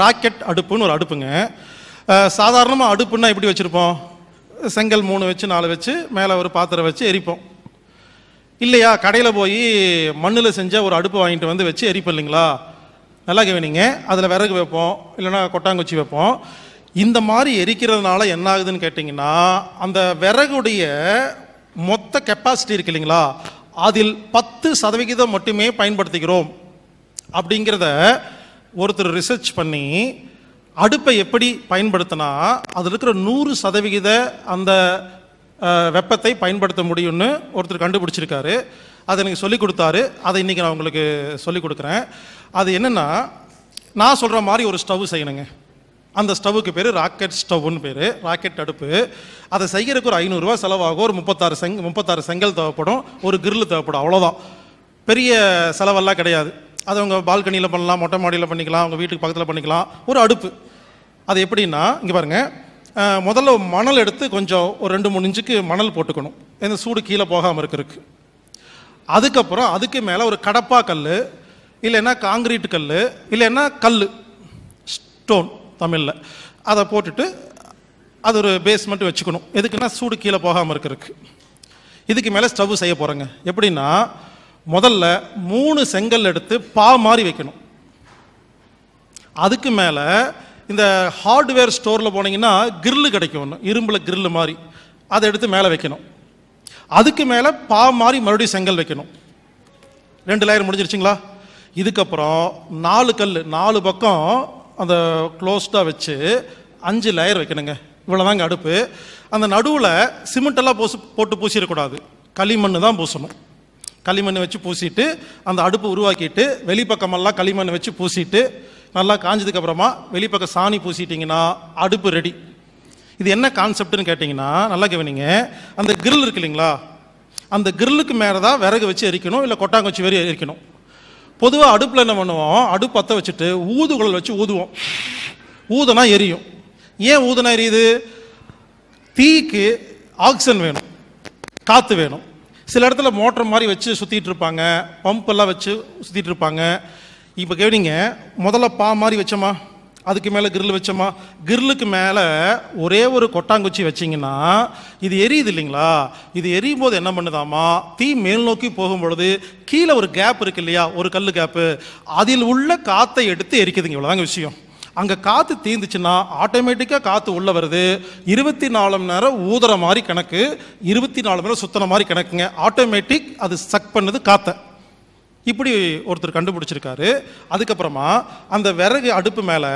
Rocket அடுப்புன்னு ஒரு அடுப்புங்க சாதாரணமாக அடுப்புன்னா எப்படி வச்சுருப்போம் செங்கல் மூணு வச்சு நாலு வச்சு மேலே ஒரு பாத்திரம் வச்சு எரிப்போம் இல்லையா கடையில் போய் மண்ணில் செஞ்ச ஒரு அடுப்பு வாங்கிட்டு வந்து வச்சு எரிப்போம் இல்லைங்களா நல்லா கவனிங்க அதில் விறகு வைப்போம் இல்லைனா கொட்டாங்குச்சி வைப்போம் இந்த மாதிரி எரிக்கிறதுனால என்ன ஆகுதுன்னு கேட்டிங்கன்னா அந்த விறகுடைய மொத்த கெப்பாசிட்டி இருக்கு இல்லைங்களா அதில் பத்து சதவிகிதம் மட்டுமே பயன்படுத்துகிறோம் அப்படிங்கிறத ஒருத்தர் ரிசர்ச் பண்ணி அடுப்பை எப்படி பயன்படுத்தினா அதில் இருக்கிற நூறு சதவிகித அந்த வெப்பத்தை பயன்படுத்த முடியும்னு ஒருத்தர் கண்டுபிடிச்சிருக்காரு அதை எனக்கு சொல்லிக் கொடுத்தாரு அதை இன்றைக்கி நான் உங்களுக்கு சொல்லிக் கொடுக்குறேன் அது என்னென்னா நான் சொல்கிற மாதிரி ஒரு ஸ்டவ் செய்யணுங்க அந்த ஸ்டவ்வுக்கு பேர் ராக்கெட் ஸ்டவ்னு பேர் ராக்கெட் அடுப்பு அதை செய்கிறதுக்கு ஒரு ஐநூறுரூவா செலவாகும் ஒரு முப்பத்தாறு செங் முப்பத்தாறு செங்கல் தேவைப்படும் ஒரு கிரில் தேவைப்படும் அவ்வளோதான் பெரிய செலவெல்லாம் கிடையாது அதை அவங்க பால்கனியில் பண்ணலாம் மொட்டை மாடியில் பண்ணிக்கலாம் அவங்க வீட்டுக்கு பக்கத்தில் பண்ணிக்கலாம் ஒரு அடுப்பு அது எப்படின்னா இங்கே பாருங்கள் முதல்ல மணல் எடுத்து கொஞ்சம் ஒரு ரெண்டு மூணு இன்ச்சுக்கு மணல் போட்டுக்கணும் எந்த சூடு கீழே போகாமல் இருக்கிறதுக்கு அதுக்கப்புறம் அதுக்கு மேலே ஒரு கடப்பா கல் இல்லைன்னா காங்கிரீட் கல் இல்லைன்னா கல் ஸ்டோன் தமிழில் அதை போட்டுட்டு அது ஒரு பேஸ்மெண்ட் வச்சுக்கணும் எதுக்குன்னா சூடு கீழே போகாமல் இருக்கிறதுக்கு இதுக்கு மேலே ஸ்டவ் செய்ய போகிறேங்க எப்படின்னா முதல்ல மூணு செங்கல் எடுத்து பா மாதிரி வைக்கணும் அதுக்கு மேலே இந்த ஹார்ட்வேர் ஸ்டோரில் போனீங்கன்னா கிரில்லு கிடைக்கும் ஒன்று இரும்பில் கிரில்லு மாதிரி அதை எடுத்து மேலே வைக்கணும் அதுக்கு மேலே பா மாதிரி மறுபடியும் செங்கல் வைக்கணும் ரெண்டு லேயர் முடிஞ்சிருச்சுங்களா இதுக்கப்புறம் நாலு கல் நாலு பக்கம் அந்த க்ளோஸ்டாக வச்சு அஞ்சு லேயர் வைக்கணுங்க இவ்வளோதாங்க அடுப்பு அந்த நடுவில் சிமெண்ட் எல்லாம் பூசு போட்டு பூசிடக்கூடாது களிமண் தான் பூசணும் களிமண் வச்சு பூசிட்டு அந்த அடுப்பு உருவாக்கிட்டு வெளிப்பக்கமெல்லாம் களிமண் வச்சு பூசிட்டு நல்லா காஞ்சதுக்கப்புறமா வெளிப்பக்கம் சாணி பூசிட்டிங்கன்னா அடுப்பு ரெடி இது என்ன கான்செப்ட்னு கேட்டிங்கன்னா நல்லா கவனிங்க அந்த கிரில் இருக்கு இல்லைங்களா அந்த கிரில்லுக்கு மேலே தான் விறகு வச்சு எரிக்கணும் இல்லை கொட்டாங்குச்சி வரி எரிக்கணும் பொதுவாக அடுப்பில் என்ன பண்ணுவோம் அடுப்பு பற்ற வச்சுட்டு ஊதுகுழல் வச்சு ஊதுவோம் ஊதனா எரியும் ஏன் ஊதுனா எரியுது தீக்கு ஆக்சிஜன் வேணும் காற்று வேணும் சில இடத்துல மோட்டர் மாதிரி வச்சு சுற்றிட்டு இருப்பாங்க பம்ப் எல்லாம் வச்சு சுற்றிட்டு இருப்பாங்க இப்போ கேட்டீங்க முதல்ல பா மாதிரி வச்சோமா அதுக்கு மேலே கிரில் வச்சோமா கிரில்லுக்கு மேலே ஒரே ஒரு கொட்டாங்குச்சி வச்சிங்கன்னா இது எரியுது இல்லைங்களா இது எரியும் போது என்ன பண்ணுதாமா தீ மேல் நோக்கி போகும் பொழுது கீழே ஒரு கேப் இருக்கு இல்லையா ஒரு கல் கேப்பு அதில் உள்ள காற்றை எடுத்து எரிக்குதுங்க இவ்வளோதாங்க விஷயம் அங்கே காற்று தீந்துச்சுன்னா ஆட்டோமேட்டிக்காக காற்று உள்ளே வருது இருபத்தி நாலு மணி நேரம் ஊதுற மாதிரி கணக்கு இருபத்தி நாலு மணி நேரம் சுத்தின மாதிரி கணக்குங்க ஆட்டோமேட்டிக் அது சக் பண்ணது காற்றை இப்படி ஒருத்தர் கண்டுபிடிச்சிருக்காரு அதுக்கப்புறமா அந்த விறகு அடுப்பு மேலே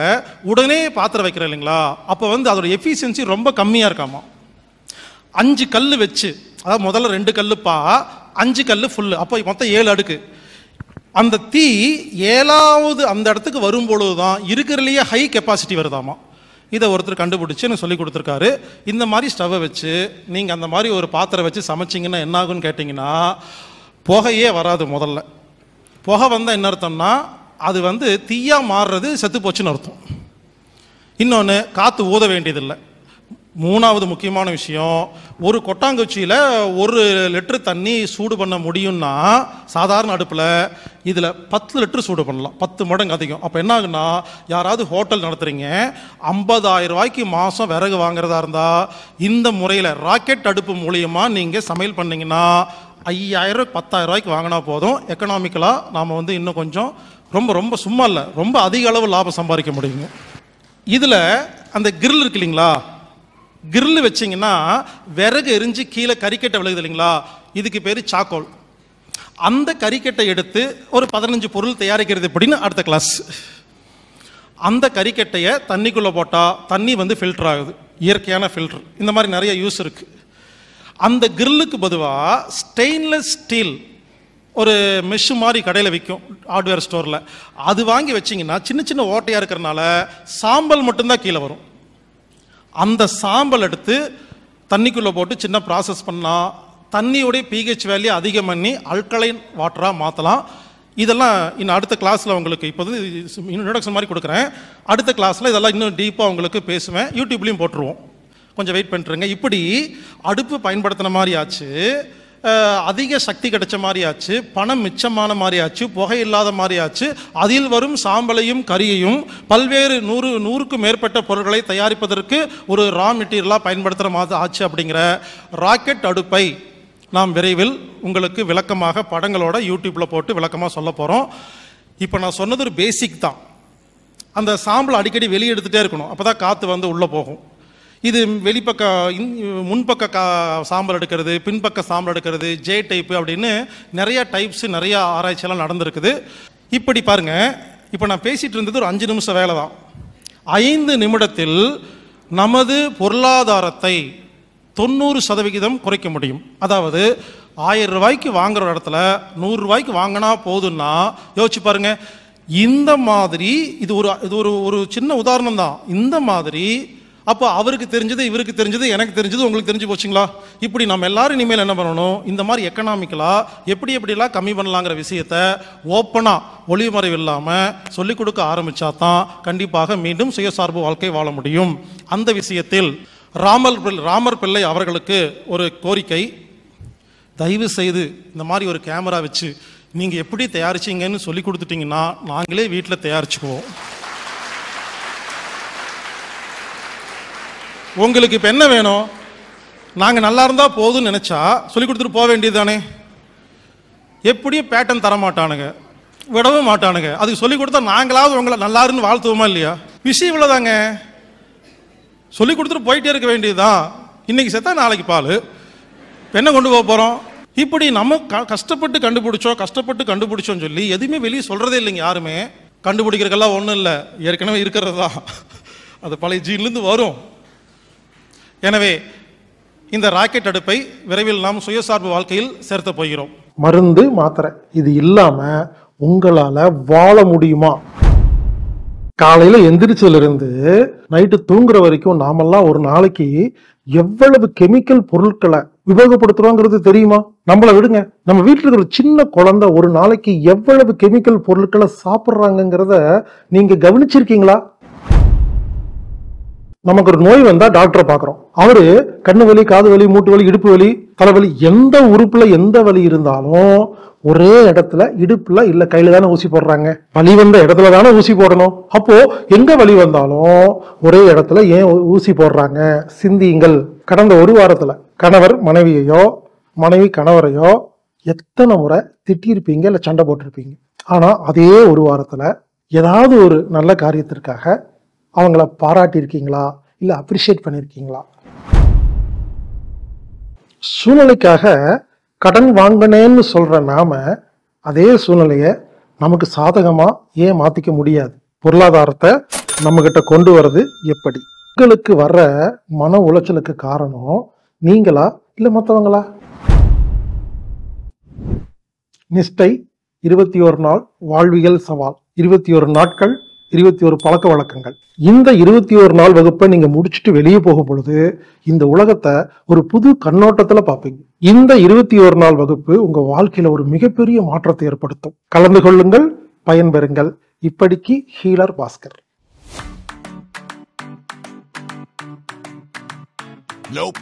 உடனே பாத்திரம் வைக்கிற இல்லைங்களா அப்போ வந்து அதோட எஃபிஷியன்சி ரொம்ப கம்மியாக இருக்காமா அஞ்சு கல் வச்சு அதாவது முதல்ல ரெண்டு கல் பா அஞ்சு கல் ஃபுல்லு அப்போ மொத்தம் ஏழு அடுக்கு அந்த தீ ஏழாவது அந்த இடத்துக்கு வரும்பொழுது தான் இருக்கிறதுலையே ஹை கெப்பாசிட்டி வருதாமா இதை ஒருத்தர் கண்டுபிடிச்சு எனக்கு சொல்லி கொடுத்துருக்காரு இந்த மாதிரி ஸ்டவ்வை வச்சு நீங்கள் அந்த மாதிரி ஒரு பாத்திரம் வச்சு சமைச்சிங்கன்னா என்ன ஆகுன்னு கேட்டிங்கன்னா புகையே வராது முதல்ல புகை வந்தால் என்ன அர்த்தம்னா அது வந்து தீயாக மாறுறது செத்து போச்சுன்னு அர்த்தம் இன்னொன்று காற்று ஊத வேண்டியதில்லை மூணாவது முக்கியமான விஷயம் ஒரு கொட்டாங்குச்சியில் ஒரு லிட்டரு தண்ணி சூடு பண்ண முடியும்னா சாதாரண அடுப்பில் இதில் பத்து லிட்டர் சூடு பண்ணலாம் பத்து மடங்கு அதிகம் அப்போ என்ன ஆகுன்னா யாராவது ஹோட்டல் நடத்துகிறீங்க ஐம்பதாயிரம் ரூபாய்க்கு மாதம் விறகு வாங்குறதா இருந்தால் இந்த முறையில் ராக்கெட் அடுப்பு மூலியமாக நீங்கள் சமையல் பண்ணிங்கன்னா ஐயாயிரம் பத்தாயிரம் ரூபாய்க்கு வாங்கினா போதும் எக்கனாமிக்கலாக நாம் வந்து இன்னும் கொஞ்சம் ரொம்ப ரொம்ப சும்மா இல்லை ரொம்ப அதிக அளவு லாபம் சம்பாதிக்க முடியுங்க இதில் அந்த கிரில் இருக்கு இல்லைங்களா கிரில் வச்சிங்கன்னா விறகு எரிஞ்சு கீழே கறிக்கட்டை விழுகுது இல்லைங்களா இதுக்கு பேர் சாக்கோல் அந்த கறிக்கட்டை எடுத்து ஒரு பதினஞ்சு பொருள் தயாரிக்கிறது எப்படின்னு அடுத்த கிளாஸ் அந்த கறிக்கட்டையை தண்ணிக்குள்ளே போட்டால் தண்ணி வந்து ஃபில்டர் ஆகுது இயற்கையான ஃபில்டர் இந்த மாதிரி நிறைய யூஸ் இருக்குது அந்த கிரில்லுக்கு பதுவாக ஸ்டெயின்லெஸ் ஸ்டீல் ஒரு மெஷ் மாதிரி கடையில் விற்கும் ஹார்ட்வேர் ஸ்டோரில் அது வாங்கி வச்சிங்கன்னா சின்ன சின்ன ஓட்டையாக இருக்கிறனால சாம்பல் மட்டும்தான் கீழே வரும் அந்த சாம்பல் எடுத்து தண்ணிக்குள்ளே போட்டு சின்ன ப்ராசஸ் பண்ணால் தண்ணியுடைய பிஹெச் வேல்யூ அதிகம் பண்ணி அல்கலைன் வாட்டராக மாற்றலாம் இதெல்லாம் இன்னும் அடுத்த கிளாஸில் உங்களுக்கு இப்போ வந்து இன்ட்ரடக்ஷன் மாதிரி கொடுக்குறேன் அடுத்த கிளாஸில் இதெல்லாம் இன்னும் டீப்பாக உங்களுக்கு பேசுவேன் யூடியூப்லேயும் போட்டுருவோம் கொஞ்சம் வெயிட் பண்ணுறேங்க இப்படி அடுப்பு பயன்படுத்தின மாதிரி ஆச்சு அதிக சக்தி கிடைச்ச மாதிரி ஆச்சு பணம் மிச்சமான மாதிரி ஆச்சு புகை இல்லாத மாதிரி ஆச்சு அதில் வரும் சாம்பலையும் கரியையும் பல்வேறு நூறு நூறுக்கும் மேற்பட்ட பொருட்களை தயாரிப்பதற்கு ஒரு ரா மெட்டீரியலாக பயன்படுத்துகிற மாதிரி ஆச்சு அப்படிங்கிற ராக்கெட் அடுப்பை நாம் விரைவில் உங்களுக்கு விளக்கமாக படங்களோட யூடியூப்பில் போட்டு விளக்கமாக சொல்ல போகிறோம் இப்போ நான் சொன்னது ஒரு பேசிக் தான் அந்த சாம்பிள் அடிக்கடி வெளியெடுத்துகிட்டே இருக்கணும் அப்போ தான் காற்று வந்து உள்ளே போகும் இது வெளிப்பக்க முன்பக்க கா சாம்பல் எடுக்கிறது பின்பக்க சாம்பல் எடுக்கிறது ஜே டைப்பு அப்படின்னு நிறையா டைப்ஸ் நிறையா ஆராய்ச்சியெல்லாம் நடந்திருக்குது இப்படி பாருங்கள் இப்போ நான் பேசிகிட்டு இருந்தது ஒரு அஞ்சு நிமிஷம் வேலை தான் ஐந்து நிமிடத்தில் நமது பொருளாதாரத்தை தொண்ணூறு சதவிகிதம் குறைக்க முடியும் அதாவது ஆயிரம் ரூபாய்க்கு வாங்குற இடத்துல நூறு ரூபாய்க்கு வாங்கினா போதும்னா யோசிச்சு பாருங்க இந்த மாதிரி இது ஒரு இது ஒரு ஒரு சின்ன உதாரணம் தான் இந்த மாதிரி அப்போ அவருக்கு தெரிஞ்சது இவருக்கு தெரிஞ்சது எனக்கு தெரிஞ்சது உங்களுக்கு தெரிஞ்சு போச்சுங்களா இப்படி நம்ம எல்லாரும் இனிமேல் என்ன பண்ணணும் இந்த மாதிரி எக்கனாமிக்கலாக எப்படி எப்படிலாம் கம்மி பண்ணலாங்கிற விஷயத்த ஓப்பனாக ஒளிமறைவு இல்லாமல் சொல்லிக் கொடுக்க ஆரம்பித்தா தான் கண்டிப்பாக மீண்டும் சுயசார்பு வாழ்க்கை வாழ முடியும் அந்த விஷயத்தில் ராமல் ராமர் பிள்ளை அவர்களுக்கு ஒரு கோரிக்கை தயவு செய்து இந்த மாதிரி ஒரு கேமரா வச்சு நீங்கள் எப்படி தயாரிச்சிங்கன்னு சொல்லி கொடுத்துட்டிங்கன்னா நாங்களே வீட்டில் தயாரிச்சுக்குவோம் உங்களுக்கு இப்போ என்ன வேணும் நாங்கள் நல்லா இருந்தால் போதும்னு நினச்சா சொல்லி கொடுத்துட்டு போக வேண்டியது தானே எப்படியும் பேட்டன் தர மாட்டானுங்க விடவும் மாட்டானுங்க அதுக்கு சொல்லி கொடுத்தா நாங்களாவது உங்களை நல்லா இருந்து வாழ்த்துவோமா இல்லையா விஷயம் இவ்வளோதாங்க சொல்லி கொடுத்துட்டு போயிட்டே இருக்க வேண்டியதுதான் இன்னைக்கு செத்தா நாளைக்கு பால் என்ன கொண்டு போக போகிறோம் இப்படி நம்ம க கஷ்டப்பட்டு கண்டுபிடிச்சோம் கஷ்டப்பட்டு கண்டுபிடிச்சோன்னு சொல்லி எதுவுமே வெளியே சொல்கிறதே இல்லைங்க யாருமே கண்டுபிடிக்கிறதுக்கெல்லாம் ஒன்றும் இல்லை ஏற்கனவே இருக்கிறது தான் அது பழைய ஜீன்லேருந்து வரும் எனவே இந்த ராக்கெட் அடுப்பை விரைவில் நாம் சுயசார்பு வாழ்க்கையில் சேர்த்த போகிறோம் மருந்து மாத்திரை இது இல்லாமல் உங்களால் வாழ முடியுமா காலையில எந்திரிச்சதுலேருந்து நைட்டு தூங்குற வரைக்கும் நாமெல்லாம் ஒரு நாளைக்கு எவ்வளவு கெமிக்கல் பொருட்களை உபயோகப்படுத்துறோங்கிறது தெரியுமா நம்மளை விடுங்க நம்ம வீட்டில் இருக்கிற சின்ன குழந்தை ஒரு நாளைக்கு எவ்வளவு கெமிக்கல் பொருட்களை சாப்பிட்றாங்கிறத நீங்க கவனிச்சிருக்கீங்களா நமக்கு ஒரு நோய் வந்தா டாக்டரை பார்க்குறோம் அவரு கண்ணு வலி காது வலி மூட்டு வலி இடுப்பு வலி தலைவலி எந்த உறுப்பில் எந்த வலி இருந்தாலும் ஒரே இடத்துல இடுப்புல இல்ல கையில தானே ஊசி போடுறாங்க வலி வந்த இடத்துல தானே ஊசி போடணும் அப்போ எங்க வலி வந்தாலும் ஒரே இடத்துல ஏன் ஊசி போடுறாங்க சிந்தியுங்கள் கடந்த ஒரு வாரத்துல கணவர் மனைவியையோ மனைவி கணவரையோ எத்தனை முறை திட்டியிருப்பீங்க இல்லை சண்டை போட்டிருப்பீங்க ஆனால் அதே ஒரு வாரத்தில் ஏதாவது ஒரு நல்ல காரியத்திற்காக அவங்கள பாராட்டியிருக்கீங்களா இல்லை அப்ரிஷியேட் பண்ணியிருக்கீங்களா சூழ்நிலைக்காக கடன் வாங்கினேன்னு சொல்கிற நாம் அதே சூழ்நிலையை நமக்கு சாதகமாக ஏன் மாற்றிக்க முடியாது பொருளாதாரத்தை நம்மக்கிட்ட கொண்டு வர்றது எப்படி உங்களுக்கு வர்ற மன உளைச்சலுக்கு காரணம் நீங்களா இல்லை மற்றவங்களா நிஷ்டை இருபத்தி ஒரு நாள் வாழ்வியல் சவால் இருபத்தி ஒரு நாட்கள் இருபத்தி ஒரு பழக்க வழக்கங்கள் இந்த இருபத்தி ஒரு நாள் வகுப்பை நீங்க முடிச்சுட்டு வெளியே போகும் பொழுது இந்த உலகத்தை ஒரு புது கண்ணோட்டத்துல பார்ப்பீங்க இந்த இருபத்தி ஒரு நாள் வகுப்பு உங்க வாழ்க்கையில ஒரு மிகப்பெரிய மாற்றத்தை ஏற்படுத்தும் கலந்து கொள்ளுங்கள் பயன்பெறுங்கள் இப்படிக்கு ஹீலர் பாஸ்கர் Nope.